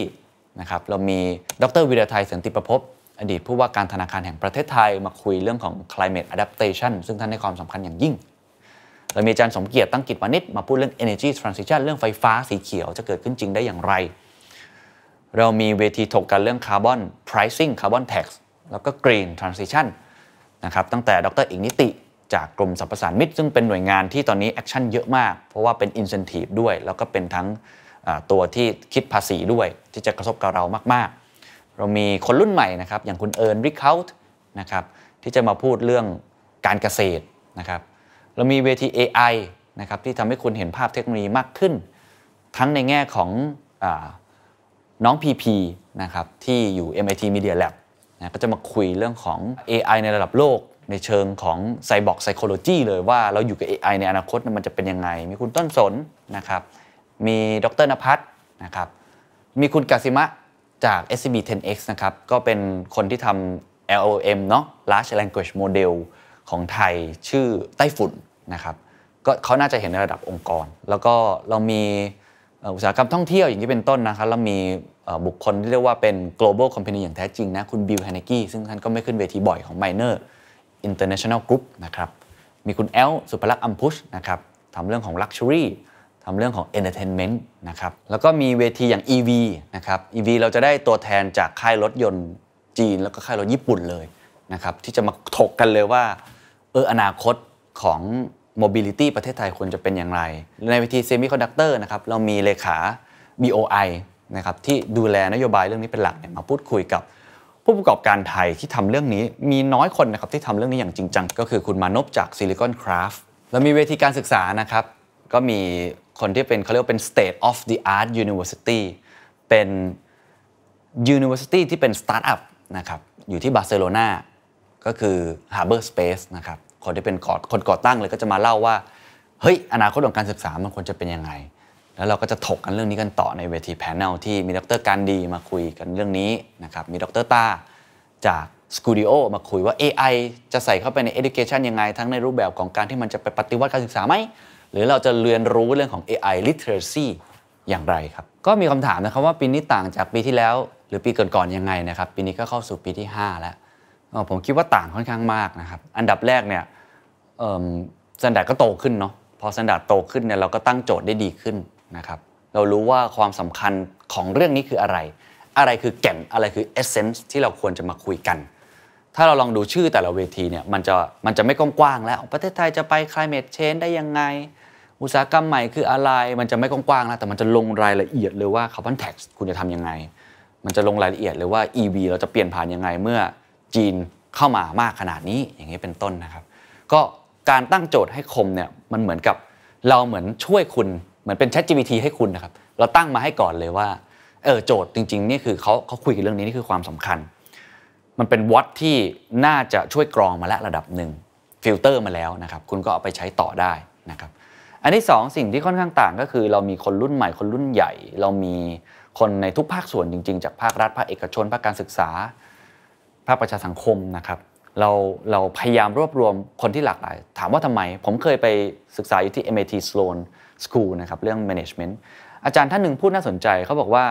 นะครับเรามีดรวิรทยสันติประพบ อดีตผู้ว่าการธนาคารแห่งประเทศไทยมาคุยเรื่องของ climate adaptation ซึ่งท่านให้ความสำคัญอย่างยิ่งโดมีอาจารย์สมเกียรติ ตั้งกิจวานิชมาพูดเรื่อง energy transition เรื่องไฟฟ้าสีเขียวจะเกิดขึ้นจริงได้อย่างไร เรามีเวทีถกกันเรื่อง carbon pricing carbon tax แล้วก็ green transition นะครับ ตั้งแต่ดรอิงนิติ จากกรมสรรพสานมิตรซึ่งเป็นหน่วยงานที่ตอนนี้แอคชั่นเยอะมาก เพราะว่าเป็นอิน e n น i v e ด้วย แล้วก็เป็นทั้งตัวที่คิดภาษีด้วย ที่จะกระทบกับเรามาก ๆ เรามีคนรุ่นใหม่นะครับ อย่างคุณเอิร์น ริคเคาล์นะครับ ที่จะมาพูดเรื่องการเกษตรนะครับเรามีเวที AI นะครับที่ทำให้คุณเห็นภาพเทคโนโลยีมากขึ้นทั้งในแง่ของอน้อง PP นะครับที่อยู่ MIT Media Lab นะก็จะมาคุยเรื่องของ AI ในระดับโลกในเชิงของไซบอร์กไซโคโลจีเลยว่าเราอยู่กับ AI ในอนาคตมันจะเป็นยังไงมีคุณต้นสนนะครับมีดรนภัสนะครับมีคุณกาซิมะจาก SCB 10X นะครับก็เป็นคนที่ทำ LLM เนาะ Large Language Model ของไทยชื่อไต้ฝุ่นนะครับก็เขาน่าจะเห็นในระดับองค์กร แล้วก็เรามีอุตสาหกรรมท่องเที่ยวอย่างนี้เป็นต้นนะครับเรามีบุคคลที่เรียกว่าเป็น global company อย่างแท้จริงนะคุณบิลแฮนิกี้ซึ่งท่านก็ไม่ขึ้นเวทีบ่อยของ Miner International Group นะครับมีคุณแอลสุภลักษณ์อัมพุชนะครับทำเรื่องของ Luxury ทำเรื่องของ Entertainment นะครับแล้วก็มีเวทีอย่าง EV นะครับ EV เราจะได้ตัวแทนจากค่ายรถยนต์จีนแล้วก็ค่ายรถญี่ปุ่นเลยนะครับที่จะมาถกกันเลยว่าเอออนาคตของโมบิลิตี้ประเทศไทยควรจะเป็นอย่างไรในเวทีเซมิคอนดักเตอร์นะครับเรามีเลขา BOI นะครับที่ดูแลนโยบายเรื่องนี้เป็นหลักเนี่ยมาพูดคุยกับผู้ประกอบการไทยที่ทำเรื่องนี้มีน้อยคนนะครับที่ทำเรื่องนี้อย่างจริงจังก็คือคุณมานพจากซิลิคอนคราฟ์เรามีเวทีการศึกษานะครับก็มีคนที่เป็นเขาเรียกว่าเป็น state of the art university เป็น university ที่เป็น startup นะครับอยู่ที่บาร์เซโลนาก็คือ Harbor Space นะครับคนที่เป็นกอดคนก่อตั้งเลยก็จะมาเล่าว่าเฮ้ยอนาคตของการศึกษามันควรจะเป็นยังไงแล้วเราก็จะถกกันเรื่องนี้กันต่อในเวทีแพนเนลที่มีดรการดีมาคุยกันเรื่องนี้นะครับมีดรต้าจากสกูดิโอมาคุยว่า AI จะใส่เข้าไปใน Education ยังไง ทั้งในรูปแบบของการที่มันจะไปปฏิวัติการศึกษาไหมหรือเราจะเรียนรู้เรื่องของ AI literacy อย่างไรครับก็มีคำถามนะครับว่าปีนี้ต่างจากปีที่แล้ว หรือปีก่อนๆยังไงนะครับปีนี้ก็เข้าสู่ปีที่ 5 แล้วผมคิดว่าต่างค่อนข้างมากนะครับ อันดับแรกเนี่ยสแตนดาร์ดก็โตขึ้นเนาะ พอสแตนดาร์ดโตขึ้นเนี่ยเราก็ตั้งโจทย์ได้ดีขึ้นนะครับ เรารู้ว่าความสำคัญของเรื่องนี้คืออะไร อะไรคือแก่น อะไรคือเอเซนส์ที่เราควรจะมาคุยกัน ถ้าเราลองดูชื่อแต่ละเวทีเนี่ยมันจะมันจะไม่กว้างๆแล้ว ประเทศไทยจะไป climate change ได้ยังไง อุตสาหกรรมใหม่คืออะไร มันจะไม่กว้างๆแล้วแต่มันจะลงรายละเอียดเลยว่า carbon tax คุณจะทํำยังไง มันจะลงรายละเอียดเลยว่า EV เราจะเปลี่ยนผ่านยังไงเมื่อจีนเข้ามามากขนาดนี้อย่างนี้เป็นต้นนะครับก็การตั้งโจทย์ให้คมเนี่ยมันเหมือนกับเราเหมือนช่วยคุณเหมือนเป็น Chat GPT ให้คุณนะครับเราตั้งมาให้ก่อนเลยว่าเออโจทย์จริงๆนี่คือเขาเขาคุยกันเรื่องนี้นี่คือความสำคัญ มันเป็นวัดที่น่าจะช่วยกรองมาแล้วระดับหนึ่งฟิลเตอร์มาแล้วนะครับคุณก็เอาไปใช้ต่อได้นะครับอันที่2สิ่งที่ค่อนข้างต่างก็คือ เรามีคนรุ่นใหม่คนรุ่นใหญ่ เรามีคนในทุกภาคส่วนจริงๆจากภาครัฐภาคเอกชนภาคการศึกษาภาคประชาสังคมนะครับเราเราพยายามรวบรวมคนที่หลากหลาย ถามว่าทำไม ผมเคยไปศึกษาอยู่ที่ MIT Sloan School นะครับเรื่อง management อาจารย์ท่านหนึ่งพูดน่าสนใจเขาบอกว่า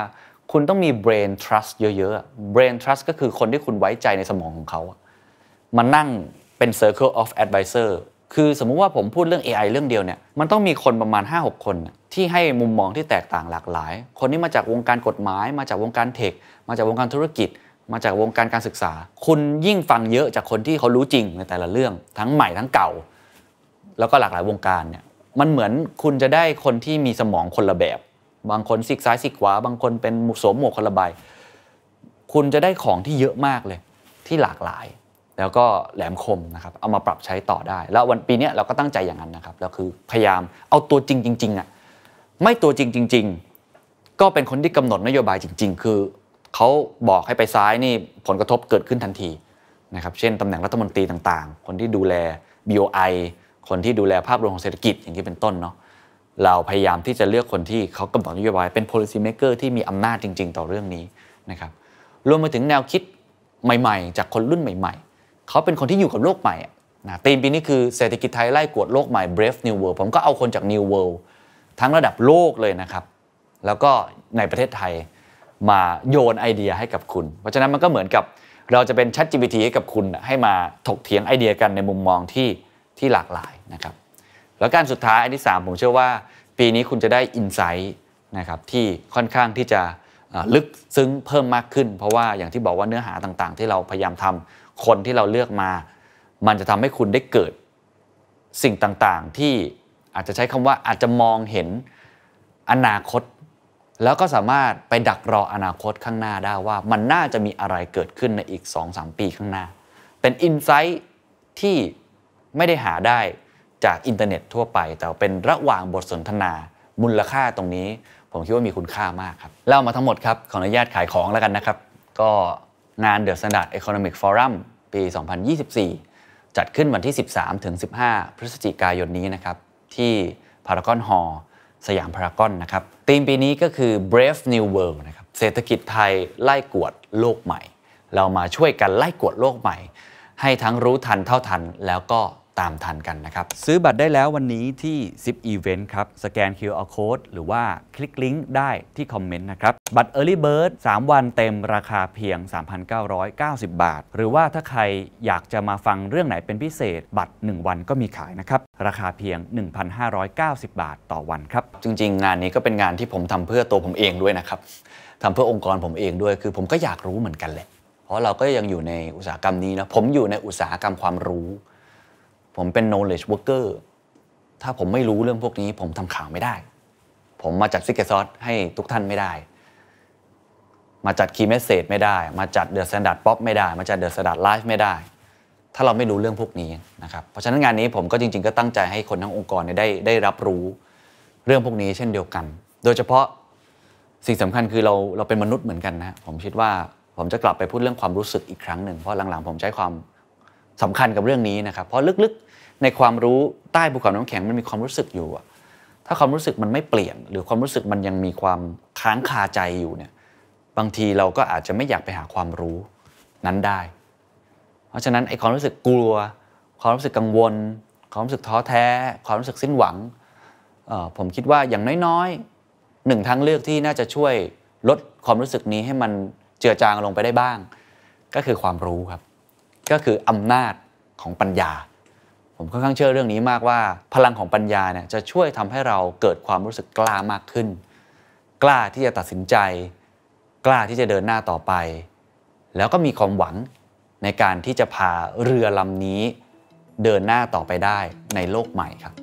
คุณต้องมี brain trust เยอะๆ brain trust ก็คือคนที่คุณไว้ใจในสมองของเขามานั่งเป็น circle of advisor คือสมมุติว่าผมพูดเรื่อง AI เรื่องเดียวเนี่ยมันต้องมีคนประมาณ 5-6 คน ที่ให้มุมมองที่แตกต่างหลากหลาย คนนี้มาจากวงการกฎหมาย มาจากวงการเทคมาจากวงการธุรกิจมาจากวงการการศึกษา คุณยิ่งฟังเยอะจากคนที่เขารู้จริงในแต่ละเรื่องทั้งใหม่ทั้งเก่า แล้วก็หลากหลายวงการเนี่ยมันเหมือนคุณจะได้คนที่มีสมองคนละแบบ บางคนสิกซ้ายสิกขวา บางคนเป็นสมหมวกคนละใบคุณจะได้ของที่เยอะมากเลย ที่หลากหลาย แล้วก็แหลมคมนะครับเอามาปรับใช้ต่อได้ แล้ววันปีนี้เราก็ตั้งใจอย่างนั้นนะครับแล้วคือพยายามเอาตัวจริงจริงๆอ่ะไม่ตัวจริงจริงๆก็เป็นคนที่กำหนดนโยบายจริง ๆ คือเขาบอกให้ไปซ้ายนี่ผลกระทบเกิดขึ้นทันทีนะครับเช่นตำแหน่งรัฐมนตรีต่างๆ คนที่ดูแล BOI คนที่ดูแลภาพรวมของเศรษฐกิจอย่างที่เป็นต้นเนาะเราพยายามที่จะเลือกคนที่เขากำหนดนโยบายเป็น policy maker ที่มีอำนาจจริง ๆ ต่อเรื่องนี้นะครับรวมไปถึงแนวคิดใหม่ ๆ จากคนรุ่นใหม่ ๆเขาเป็นคนที่อยู่กับโลกใหม่นะตีมปีนี้คือเศรษฐกิจไทยไล่กวดโลกใหม่ brave new world ผมก็เอาคนจาก new world ทั้งระดับโลกเลยนะครับแล้วก็ในประเทศไทยมาโยนไอเดียให้กับคุณเพราะฉะนั้นมันก็เหมือนกับเราจะเป็นชัด GPT ให้กับคุณให้มาถกเถียงไอเดียกันในมุมมองที่ที่หลากหลายนะครับแล้วการสุดท้ายอันที่3ผมเชื่อว่าปีนี้คุณจะได้อินไซต์นะครับที่ค่อนข้างที่จะลึกซึ้งเพิ่มมากขึ้นเพราะว่าอย่างที่บอกว่าเนื้อหาต่างๆ ที่เราพยายามทำคนที่เราเลือกมา มันจะทำให้คุณได้เกิดสิ่งต่างๆ ที่อาจจะใช้คำว่าอาจจะมองเห็นอนาคตแล้วก็สามารถไปดักรออนาคตข้างหน้าได้ว่ามันน่าจะมีอะไรเกิดขึ้นในอีก 2-3 ปีข้างหน้า เป็นอินไซต์ที่ไม่ได้หาได้จากอินเทอร์เน็ตทั่วไป แต่เป็นระหว่างบทสนทนามูลค่าตรงนี้ผมคิดว่ามีคุณค่ามากครับเล่ามาทั้งหมดครับขออนุญาตขายของแล้วกันนะครับ ก็งาน The Standard Economic Forum ปี 2024 จัดขึ้นวันที่ 13 15 พฤศจิกายนนี้นะครับ ที่พารากอนฮอลสยามพารากอนนะครับธีมปีนี้ก็คือ Brave New World นะครับ เศรษฐกิจไทยไล่กวดโลกใหม่ เรามาช่วยกันไล่กวดโลกใหม่ ให้ทั้งรู้ทันเท่าทันแล้วก็ตามทันกันนะครับ ซื้อบัตรได้แล้ววันนี้ที่ ZIP Event ครับสแกน QR Code หรือว่าคลิกลิงก์ได้ที่คอมเมนต์นะครับบัตร Early Bird 3วันเต็มราคาเพียง 3,990 บาท หรือว่าถ้าใครอยากจะมาฟังเรื่องไหนเป็นพิเศษ บัตร 1 วันก็มีขายนะครับ ราคาเพียง 1,590 บาทต่อวันครับ จริงๆ งานนี้ก็เป็นงานที่ผมทำเพื่อตัวผมเองด้วยนะครับทำเพื่อองค์กรผมเองด้วย คือ ผมก็อยากรู้เหมือนกันแหละเพราะเราก็ยังอยู่ในอุตสาหกรรมนี้นะผมอยู่ในอุตสาหกรรมความรู้ผมเป็น knowledge worker ถ้าผมไม่รู้เรื่องพวกนี้ ผมทำข่าวไม่ได้ ผมมาจัดซิกเกอร์ซอสให้ทุกท่านไม่ได้ มาจัดคีย์เมสเซจไม่ได้ มาจัดเดอะสแตนดาร์ดป๊อปไม่ได้ มาจัดเดอะสแตนดาร์ดไลฟ์ไม่ได้ ถ้าเราไม่รู้เรื่องพวกนี้นะครับ เพราะฉะนั้นงานนี้ผมก็จริงๆก็ตั้งใจให้คนทั้งองค์กรได้ได้รับรู้เรื่องพวกนี้ เช่นเดียวกัน โดยเฉพาะสิ่งสำคัญคือเราเราเป็นมนุษย์เหมือนกันนะ ผมคิดว่าผมจะกลับไปพูดเรื่องความรู้สึกอีกครั้งหนึ่ง เพราะหลังๆผมใช้ความสำคัญกับเรื่องนี้นะครับเพราะลึกๆในความรู้ใต้ภูเขาน้ำาแข็งมันมีความรู้สึกอยู่ถ้าความรู้สึกมันไม่เปลี่ยน หรือความรู้สึกมันยังมีความค้างคาใจอยู่เนี่ยบางทีเราก็อาจจะไม่อยากไปหาความรู้นั้นได้ เพราะฉะนั้นไอ้ความรู้สึกกลัว ความรู้สึกกังวล ความรู้สึกท้อแท้ ความรู้สึกสิ้นหวังผมคิดว่าอย่างน้อยๆหนึ่งทางเลือกที่น่าจะช่วยลดความรู้สึกนี้ให้มันเจือจางลงไปได้บ้าง ก็คือความรู้ครับก็คืออำนาจของปัญญา ผมค่อนข้างเชื่อเรื่องนี้มากว่า พลังของปัญญาเนี่ยจะช่วยทำให้เราเกิดความรู้สึกกล้ามากขึ้น กล้าที่จะตัดสินใจ กล้าที่จะเดินหน้าต่อไป แล้วก็มีความหวังในการที่จะพาเรือลำนี้เดินหน้าต่อไปได้ในโลกใหม่ครับ